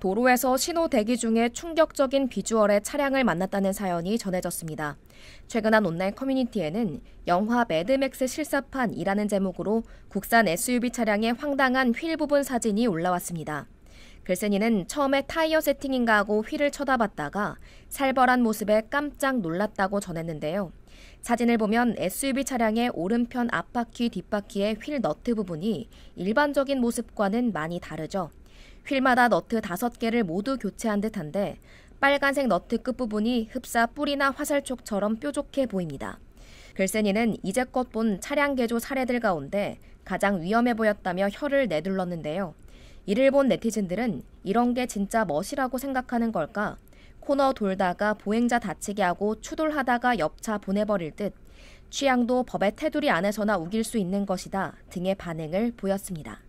도로에서 신호 대기 중에 충격적인 비주얼의 차량을 만났다는 사연이 전해졌습니다. 최근 한 온라인 커뮤니티에는 영화 매드맥스 실사판이라는 제목으로 국산 SUV 차량의 황당한 휠 부분 사진이 올라왔습니다. 글쓴이는 처음에 타이어 세팅인가 하고 휠을 쳐다봤다가 살벌한 모습에 깜짝 놀랐다고 전했는데요. 사진을 보면 SUV 차량의 오른편 앞바퀴 뒷바퀴의 휠 너트 부분이 일반적인 모습과는 많이 다르죠. 휠마다 너트 5개를 모두 교체한 듯한데 빨간색 너트 끝부분이 흡사 뿔이나 화살촉처럼 뾰족해 보입니다. 글세니는 이제껏 본 차량 개조 사례들 가운데 가장 위험해 보였다며 혀를 내둘렀는데요. 이를 본 네티즌들은 이런 게 진짜 멋이라고 생각하는 걸까? 코너 돌다가 보행자 다치게 하고 추돌하다가 옆차 보내버릴 듯 취향도 법의 테두리 안에서나 우길 수 있는 것이다 등의 반응을 보였습니다.